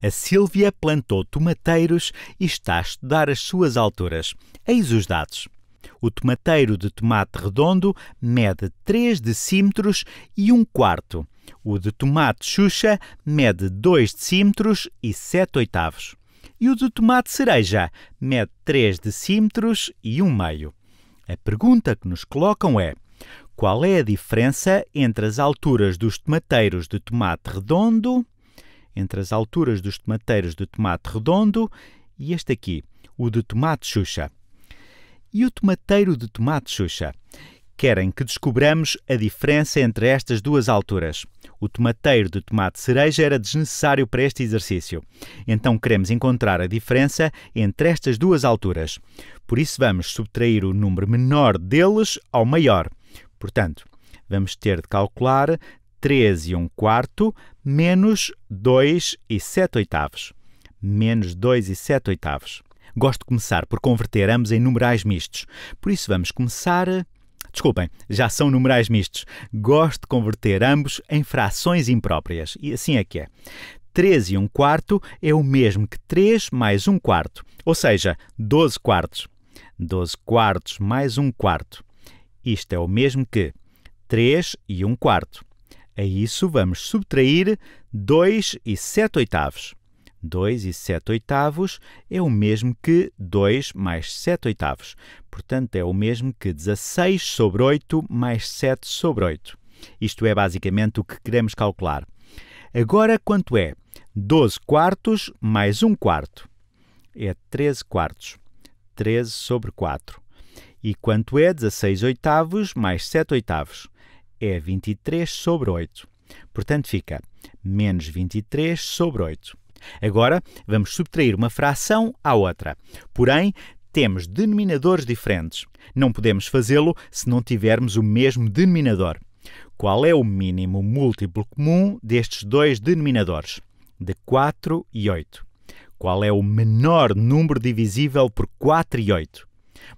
A Sílvia plantou tomateiros e está a estudar as suas alturas. Eis os dados. O tomateiro de tomate redondo mede 3 decímetros e 1 quarto. O de tomate xuxa mede 2 decímetros e 7 oitavos. E o de tomate cereja mede 3 decímetros e 1 meio. A pergunta que nos colocam é: qual é a diferença entre as alturas dos tomateiros de tomate redondo entre as alturas dos tomateiros de tomate redondo e este aqui, o de tomate xuxa. E o tomateiro de tomate xuxa? Querem que descobramos a diferença entre estas duas alturas. O tomateiro de tomate cereja era desnecessário para este exercício. Então queremos encontrar a diferença entre estas duas alturas. Por isso vamos subtrair o número menor deles ao maior. Portanto, vamos ter de calcular 3 e 1 quarto menos 2 e 7 oitavos. Menos 2 e 7 oitavos. Gosto de começar por converter ambos em numerais mistos. Por isso vamos começar. Desculpem, já são numerais mistos. Gosto de converter ambos em frações impróprias. E assim é que é. 3 e 1 quarto é o mesmo que 3 mais 1 quarto, ou seja, 12 quartos. 12 quartos mais 1 quarto. Isto é o mesmo que 3 e 1 quarto. A é isso vamos subtrair 2 e 7 oitavos. 2 e 7 oitavos é o mesmo que 2 mais 7 oitavos. Portanto, é o mesmo que 16 sobre 8 mais 7 sobre 8. Isto é basicamente o que queremos calcular. Agora, quanto é? 12 quartos mais 1 quarto. É 13 quartos. 13 sobre 4. E quanto é 16 oitavos mais 7 oitavos? é 23 sobre 8. Portanto, fica menos 23 sobre 8. Agora, vamos subtrair uma fração à outra. Porém, temos denominadores diferentes. Não podemos fazê-lo se não tivermos o mesmo denominador. Qual é o mínimo múltiplo comum destes dois denominadores? De 4 e 8. Qual é o menor número divisível por 4 e 8?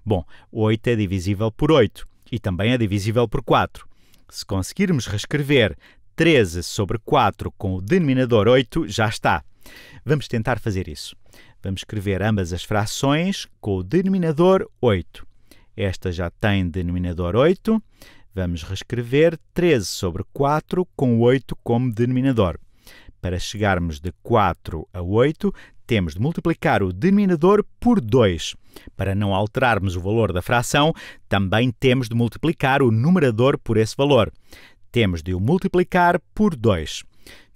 Bom, 8 é divisível por 8 e também é divisível por 4. Se conseguirmos reescrever 13 sobre 4 com o denominador 8, já está. Vamos tentar fazer isso. Vamos escrever ambas as frações com o denominador 8. Esta já tem denominador 8. Vamos reescrever 13 sobre 4 com 8 como denominador. Para chegarmos de 4 a 8, temos de multiplicar o denominador por 2. Para não alterarmos o valor da fração, também temos de multiplicar o numerador por esse valor. Temos de o multiplicar por 2.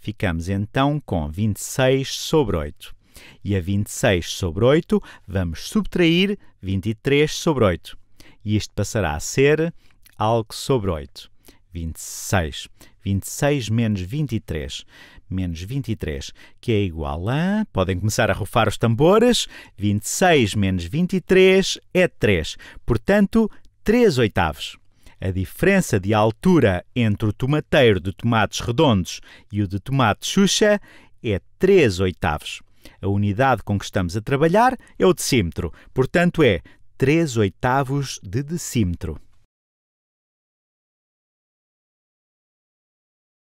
Ficamos então com 26 sobre 8. E a 26 sobre 8 vamos subtrair 23 sobre 8. E isto passará a ser algo sobre 8. 26. 26 menos 23 menos 23, que é igual a. Podem começar a rufar os tambores. 26 menos 23 é 3. Portanto, 3 oitavos. A diferença de altura entre o tomateiro de tomates redondos e o de tomate xuxa é 3 oitavos. A unidade com que estamos a trabalhar é o decímetro, portanto é 3 oitavos de decímetro.